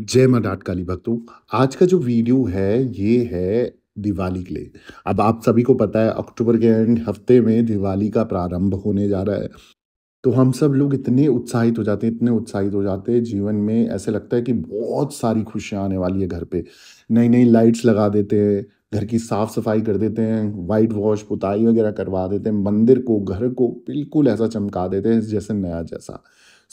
जय माँ डाट काली भक्तों आज का जो वीडियो है ये है दिवाली के लिए अब आप सभी को पता है अक्टूबर के एंड हफ्ते में दिवाली का प्रारंभ होने जा रहा है तो हम सब लोग इतने उत्साहित हो जाते हैं इतने उत्साहित हो जाते हैं जीवन में ऐसे लगता है कि बहुत सारी खुशियाँ आने वाली है घर पे नई नई लाइट्स लगा देते हैं घर की साफ़ सफाई कर देते हैं वाइट वॉश पुताई वगैरह करवा देते हैं मंदिर को घर को बिल्कुल ऐसा चमका देते हैं जैसे नया जैसा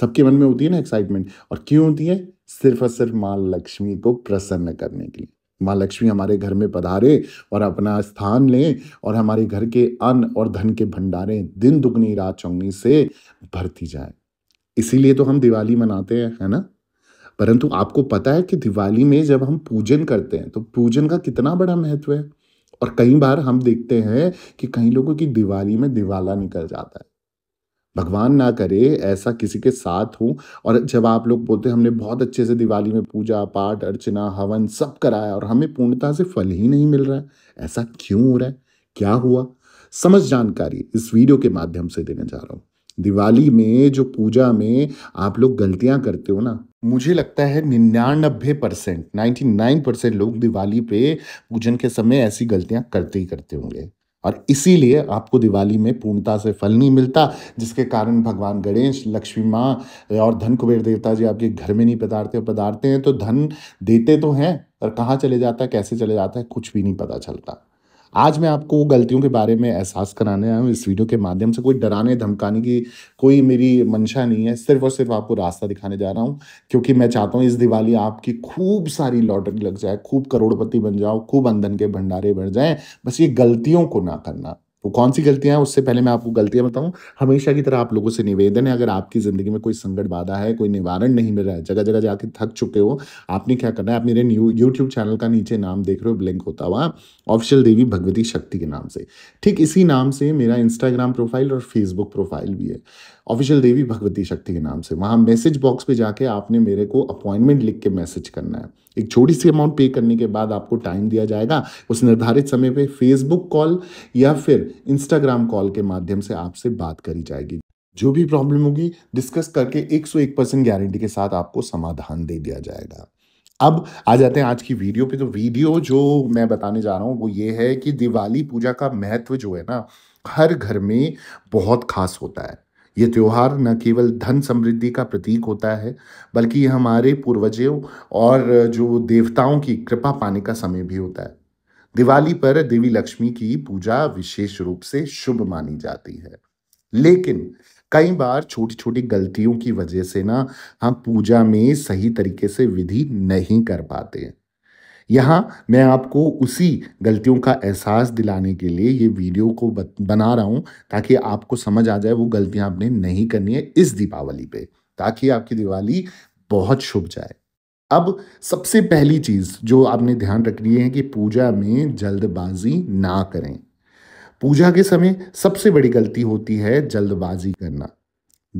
सबके मन में होती है ना एक्साइटमेंट और क्यों होती है सिर्फ और सिर्फ माँ लक्ष्मी को प्रसन्न करने के लिए माँ लक्ष्मी हमारे घर में पधारे और अपना स्थान लें और हमारे घर के अन्न और धन के भंडारे दिन दुगनी रात चौगनी से भरती जाए इसीलिए तो हम दिवाली मनाते हैं है ना परंतु आपको पता है कि दिवाली में जब हम पूजन करते हैं तो पूजन का कितना बड़ा महत्व है और कई बार हम देखते हैं कि कई लोगों की दिवाली में दिवाला निकल जाता है भगवान ना करे ऐसा किसी के साथ हो और जब आप लोग बोलते हैं हमने बहुत अच्छे से दिवाली में पूजा पाठ अर्चना हवन सब कराया और हमें पूर्णता से फल ही नहीं मिल रहा है ऐसा क्यों हो रहा है क्या हुआ समझ जानकारी इस वीडियो के माध्यम से देने जा रहा हूँ दिवाली में जो पूजा में आप लोग गलतियां करते हो ना मुझे लगता है निन्यानबे परसेंट नाइन्टी नाइन परसेंट लोग दिवाली पे पूजन के समय ऐसी गलतियां करते ही करते होंगे और इसीलिए आपको दिवाली में पूर्णता से फल नहीं मिलता जिसके कारण भगवान गणेश लक्ष्मी माँ और धन कुबेर देवता जी आपके घर में नहीं पधारते पधारते हैं तो धन देते तो हैं और कहाँ चले जाता है कैसे चले जाता है कुछ भी नहीं पता चलता आज मैं आपको वो गलतियों के बारे में एहसास कराने आया हूँ इस वीडियो के माध्यम से कोई डराने धमकाने की कोई मेरी मंशा नहीं है सिर्फ और सिर्फ आपको रास्ता दिखाने जा रहा हूँ क्योंकि मैं चाहता हूँ इस दिवाली आपकी खूब सारी लॉटरी लग जाए खूब करोड़पति बन जाओ खूब अंधन के भंडारे बढ़ जाएँ बस ये गलतियों को ना करना तो कौन सी गलतियां हैं उससे पहले मैं आपको गलतियां बताऊं हमेशा की तरह आप लोगों से निवेदन है अगर आपकी ज़िंदगी में कोई संकट बाधा है कोई निवारण नहीं मिल रहा है जगह जगह जाके थक चुके हो आपने क्या करना है आप मेरे यूट्यूब चैनल का नीचे नाम देख रहे हो ब्लिंक होता हुआ ऑफिशियल देवी भगवती शक्ति के नाम से ठीक इसी नाम से मेरा इंस्टाग्राम प्रोफाइल और फेसबुक प्रोफाइल भी है ऑफिशियल देवी भगवती शक्ति के नाम से वहाँ मैसेज बॉक्स पे जाके आपने मेरे को अपॉइंटमेंट लिख के मैसेज करना है एक छोटी सी अमाउंट पे करने के बाद आपको टाइम दिया जाएगा उस निर्धारित समय पे फेसबुक कॉल या फिर इंस्टाग्राम कॉल के माध्यम से आपसे बात करी जाएगी जो भी प्रॉब्लम होगी डिस्कस करके 101 परसेंट गारंटी के साथ आपको समाधान दे दिया जाएगा अब आ जाते हैं आज की वीडियो पे तो वीडियो जो मैं बताने जा रहा हूँ वो ये है कि दिवाली पूजा का महत्व जो है ना हर घर में बहुत खास होता है ये त्यौहार न केवल धन समृद्धि का प्रतीक होता है बल्कि ये हमारे पूर्वजों और जो देवताओं की कृपा पाने का समय भी होता है दिवाली पर देवी लक्ष्मी की पूजा विशेष रूप से शुभ मानी जाती है लेकिन कई बार छोटी छोटी गलतियों की वजह से ना हम पूजा में सही तरीके से विधि नहीं कर पाते हैं यहाँ मैं आपको उसी गलतियों का एहसास दिलाने के लिए ये वीडियो को बना रहा हूँ ताकि आपको समझ आ जाए वो गलतियाँ आपने नहीं करनी है इस दीपावली पे ताकि आपकी दिवाली बहुत शुभ जाए अब सबसे पहली चीज़ जो आपने ध्यान रखनी है कि पूजा में जल्दबाजी ना करें पूजा के समय सबसे बड़ी गलती होती है जल्दबाजी करना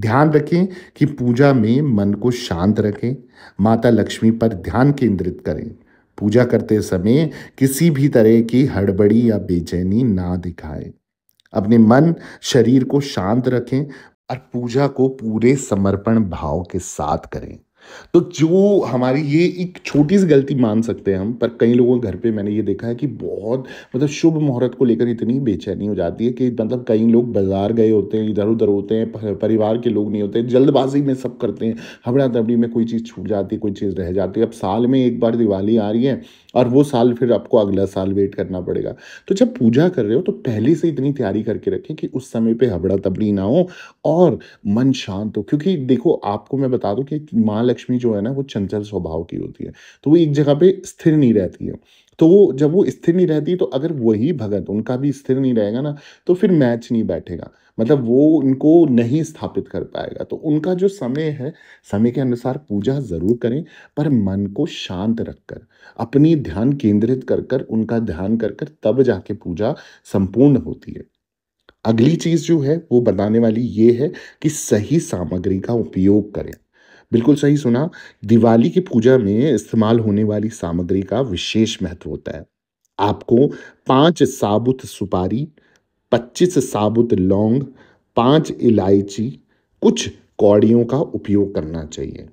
ध्यान रखें कि पूजा में मन को शांत रखें माता लक्ष्मी पर ध्यान केंद्रित करें पूजा करते समय किसी भी तरह की हड़बड़ी या बेचैनी ना दिखाएं अपने मन शरीर को शांत रखें और पूजा को पूरे समर्पण भाव के साथ करें तो जो हमारी ये एक छोटी सी गलती मान सकते हैं हम पर कई लोगों के घर पे मैंने ये देखा है कि बहुत मतलब शुभ मुहूर्त को लेकर इतनी बेचैनी हो जाती है कि मतलब कई लोग बाजार गए होते हैं इधर उधर होते हैं परिवार के लोग नहीं होते जल्दबाजी में सब करते हैं हबड़ा दबड़ी में कोई चीज़ छूट जाती है कोई चीज़ रह जाती है अब साल में एक बार दिवाली आ रही है और वो साल फिर आपको अगला साल वेट करना पड़ेगा तो जब पूजा कर रहे हो तो पहले से इतनी तैयारी करके रखें कि उस समय पर हबड़ा तबड़ी ना हो और मन शांत हो क्योंकि देखो आपको मैं बता दूँ कि माँ लक्ष्मी जो है ना वो चंचल स्वभाव की होती है तो वो एक जगह पे स्थिर नहीं रहती है तो वो जब वो स्थिर नहीं रहती तो अगर वही भगत उनका भी स्थिर नहीं रहेगा ना तो फिर मैच नहीं बैठेगा मतलब वो उनको नहीं स्थापित कर पाएगा तो उनका जो समय है समय के अनुसार पूजा ज़रूर करें पर मन को शांत रखकर अपनी ध्यान केंद्रित कर कर उनका ध्यान कर कर तब जाके पूजा संपूर्ण होती है अगली चीज़ जो है वो बताने वाली ये है कि सही सामग्री का उपयोग करें बिल्कुल सही सुना दिवाली की पूजा में इस्तेमाल होने वाली सामग्री का विशेष महत्व होता है आपको पांच साबुत सुपारी पच्चीस साबुत लौंग पांच इलायची कुछ कौड़ियों का उपयोग करना चाहिए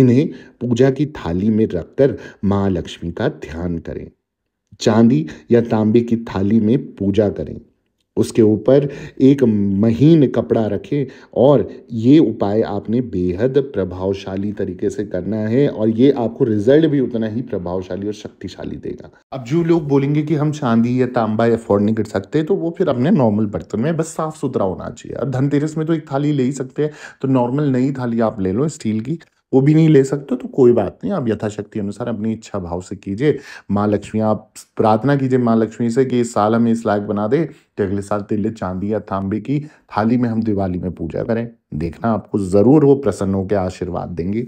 इन्हें पूजा की थाली में रखकर मां लक्ष्मी का ध्यान करें चांदी या तांबे की थाली में पूजा करें उसके ऊपर एक महीन कपड़ा रखें और ये उपाय आपने बेहद प्रभावशाली तरीके से करना है और ये आपको रिजल्ट भी उतना ही प्रभावशाली और शक्तिशाली देगा अब जो लोग बोलेंगे कि हम चांदी या तांबा अफोर्ड नहीं कर सकते तो वो फिर अपने नॉर्मल बर्तन में बस साफ सुथरा होना चाहिए अब धनतेरस में तो एक थाली ले ही सकते हैं तो नॉर्मल नई थाली आप ले लो स्टील की वो भी नहीं ले सकते तो कोई बात नहीं आप यथाशक्ति अनुसार अपनी इच्छा भाव से कीजिए माँ लक्ष्मी आप प्रार्थना कीजिए माँ लक्ष्मी से कि इस साल हमें इस लायक बना दे कि अगले साल तिल्ले चांदी या तांबे की थाली में हम दिवाली में पूजा करें देखना आपको ज़रूर वो प्रसन्न होकर आशीर्वाद देंगे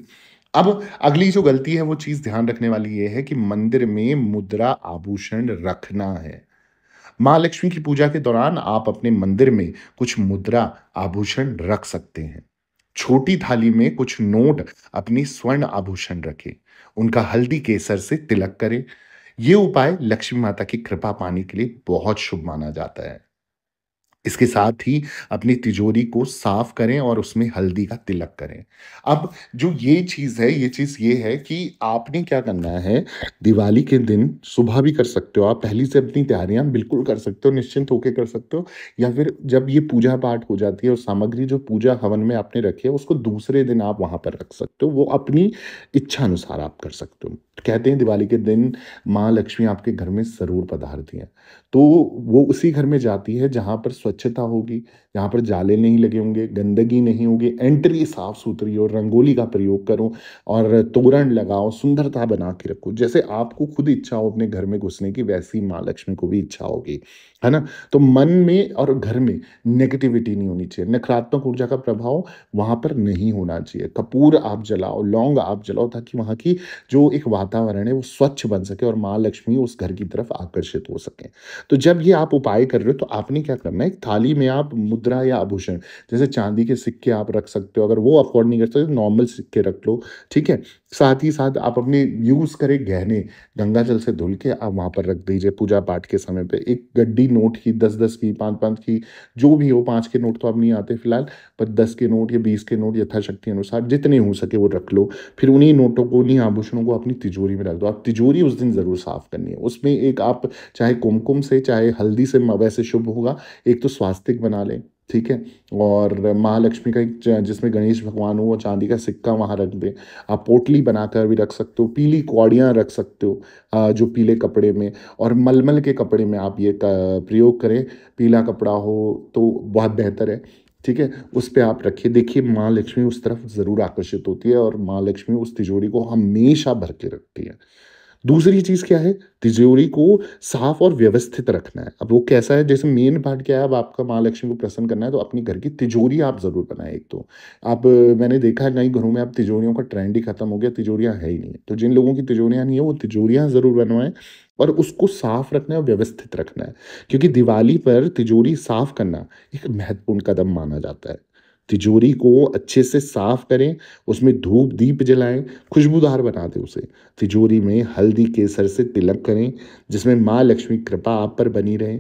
अब अगली जो गलती है वो चीज़ ध्यान रखने वाली ये है कि मंदिर में मुद्रा आभूषण रखना है माँ लक्ष्मी की पूजा के दौरान आप अपने मंदिर में कुछ मुद्रा आभूषण रख सकते हैं छोटी थाली में कुछ नोट अपने स्वर्ण आभूषण रखे उनका हल्दी केसर से तिलक करें ये उपाय लक्ष्मी माता की कृपा पाने के लिए बहुत शुभ माना जाता है इसके साथ ही अपनी तिजोरी को साफ करें और उसमें हल्दी का तिलक करें अब जो ये चीज़ है ये चीज़ ये है कि आपने क्या करना है दिवाली के दिन सुबह भी कर सकते हो आप पहली से अपनी तैयारियां बिल्कुल कर सकते हो निश्चिंत होकर कर सकते हो या फिर जब ये पूजा पाठ हो जाती है और सामग्री जो पूजा हवन में आपने रखी है उसको दूसरे दिन आप वहाँ पर रख सकते हो वो अपनी इच्छा अनुसार आप कर सकते हो कहते हैं दिवाली के दिन माँ लक्ष्मी आपके घर में ज़रूर पधारती हैं तो वो उसी घर में जाती है जहाँ पर स्वच्छता होगी यहाँ पर जाले नहीं लगे होंगे गंदगी नहीं होगी एंट्री साफ सुथरी हो रंगोली का प्रयोग करो और तोरण लगाओ सुंदरता बना के रखो जैसे आपको खुद इच्छा हो अपने घर में घुसने की वैसी माँ लक्ष्मी को भी इच्छा होगी है ना तो मन में और घर में नेगेटिविटी नहीं होनी चाहिए नकारात्मक ऊर्जा का प्रभाव वहाँ पर नहीं होना चाहिए कपूर आप जलाओ लौंग आप जलाओ ताकि वहाँ की जो एक वातावरण है वो स्वच्छ बन सके और माँ लक्ष्मी उस घर की तरफ आकर्षित हो सके तो जब ये आप उपाय कर रहे हो तो आपने क्या करना है थाली में आप मुद्रा या आभूषण जैसे चांदी के सिक्के आप रख सकते हो अगर वो अफोर्ड नहीं कर सकते तो नॉर्मल सिक्के रख लो ठीक है साथ ही साथ आप अपने यूज़ करें गहने गंगा जल से धुल के आप वहाँ पर रख दीजिए पूजा पाठ के समय पे एक गड्डी नोट की दस दस की पाँच पाँच की जो भी हो पाँच के नोट तो अब नहीं आते फिलहाल पर दस के नोट या बीस के नोट यथाशक्ति अनुसार जितने हो सके वो रख लो फिर उन्हीं नोटों को उन्हीं आभूषणों को अपनी तिजोरी में रख दो आप तिजोरी उस दिन ज़रूर साफ करनी है उसमें एक आप चाहे कुमकुम से चाहे हल्दी से वैसे शुभ होगा एक तो स्वास्तिक बना लें ठीक है और महालक्ष्मी का एक जिसमें गणेश भगवान हो वो चांदी का सिक्का वहाँ रख दें आप पोटली बनाकर भी रख सकते हो पीली कौड़ियाँ रख सकते हो जो पीले कपड़े में और मलमल के कपड़े में आप ये प्रयोग करें पीला कपड़ा हो तो बहुत बेहतर है ठीक है उस पर आप रखिए देखिए माँ लक्ष्मी उस तरफ ज़रूर आकर्षित होती है और माँ लक्ष्मी उस तिजोरी को हमेशा भर के रखती है दूसरी चीज़ क्या है तिजोरी को साफ और व्यवस्थित रखना है अब वो कैसा है जैसे मेन पार्ट क्या है अब आपका माँ लक्ष्मी को प्रसन्न करना है तो अपनी घर की तिजोरी आप ज़रूर बनाए एक तो आप मैंने देखा है नई घरों में आप तिजोरियों का ट्रेंड ही खत्म हो गया तिजोरियाँ है ही नहीं तो जिन लोगों की तिजोरियाँ नहीं है वो तिजोरियां ज़रूर बनवाए और उसको साफ रखना है और व्यवस्थित रखना है क्योंकि दिवाली पर तिजोरी साफ करना एक महत्वपूर्ण कदम माना जाता है तिजोरी को अच्छे से साफ करें उसमें धूप दीप जलाएं खुशबूदार बना दें उसे तिजोरी में हल्दी केसर से तिलक करें जिसमें माँ लक्ष्मी कृपा आप पर बनी रहे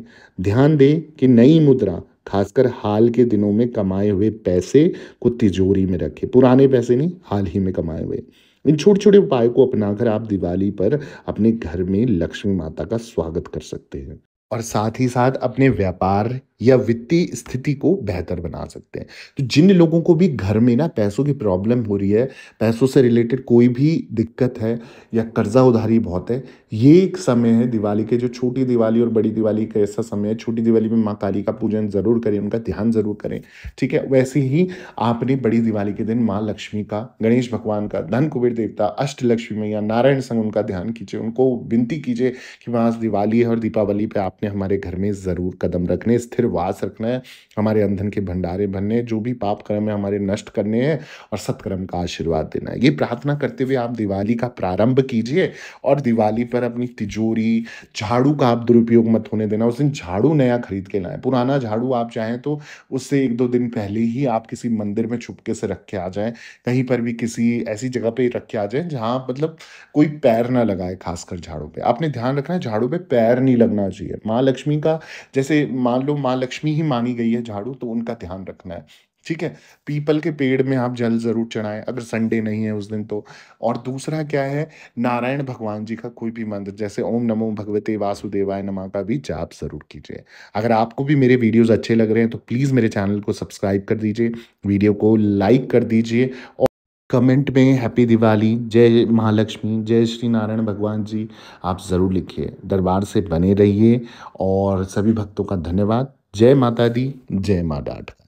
ध्यान दें कि नई मुद्रा खासकर हाल के दिनों में कमाए हुए पैसे को तिजोरी में रखें पुराने पैसे नहीं हाल ही में कमाए हुए इन छोटे छोटे उपाय को अपनाकर आप दिवाली पर अपने घर में लक्ष्मी माता का स्वागत कर सकते हैं और साथ ही साथ अपने व्यापार या वित्तीय स्थिति को बेहतर बना सकते हैं तो जिन लोगों को भी घर में ना पैसों की प्रॉब्लम हो रही है पैसों से रिलेटेड कोई भी दिक्कत है या कर्जा उधारी बहुत है ये एक समय है दिवाली के जो छोटी दिवाली और बड़ी दिवाली का ऐसा समय है छोटी दिवाली में माँ काली का पूजन ज़रूर करें उनका ध्यान ज़रूर करें ठीक है वैसे ही आपने बड़ी दिवाली के दिन माँ लक्ष्मी का गणेश भगवान का धन कुबेर देवता अष्ट लक्ष्मी मैया नारायण संग उनका ध्यान कीजिए उनको विनती कीजिए कि वहाँ दिवाली है और दीपावली पर आपने हमारे घर में ज़रूर कदम रखने स्थिर वास रखना है हमारे अंधन के भंडारे भरने जो भी पाप कर्म है हमारे नष्ट करने हैं और सत्कर्म का आशीर्वाद देना है ये प्रार्थना करते हुए आप दिवाली का प्रारंभ कीजिए और दिवाली पर अपनी तिजोरी झाड़ू का आप दुरुपयोग मत होने देना उस दिन झाड़ू नया खरीद के लाएं पुराना झाड़ू आप चाहें तो उससे एक दो दिन पहले ही आप किसी मंदिर में छुपके से रख के आ जाएं कहीं पर भी किसी ऐसी जगह पे रख के आ जाएं जहां मतलब कोई पैर ना लगाए खासकर झाड़ू पे आपने ध्यान रखना है झाड़ू पे पैर नहीं लगना चाहिए माँ लक्ष्मी का जैसे मान लो माँ लक्ष्मी ही मानी गई है झाड़ू तो उनका ध्यान रखना है ठीक है पीपल के पेड़ में आप जल जरूर चढ़ाएं अगर संडे नहीं है उस दिन तो और दूसरा क्या है नारायण भगवान जी का कोई भी मंत्र जैसे ओम नमो भगवते वासुदेवाय नमा का भी जाप जरूर कीजिए अगर आपको भी मेरे वीडियोस अच्छे लग रहे हैं तो प्लीज़ मेरे चैनल को सब्सक्राइब कर दीजिए वीडियो को लाइक कर दीजिए और कमेंट में हैप्पी दिवाली जय महालक्ष्मी जय श्री नारायण भगवान जी आप ज़रूर लिखिए दरबार से बने रहिए और सभी भक्तों का धन्यवाद जय माता दी जय माँ डाढ़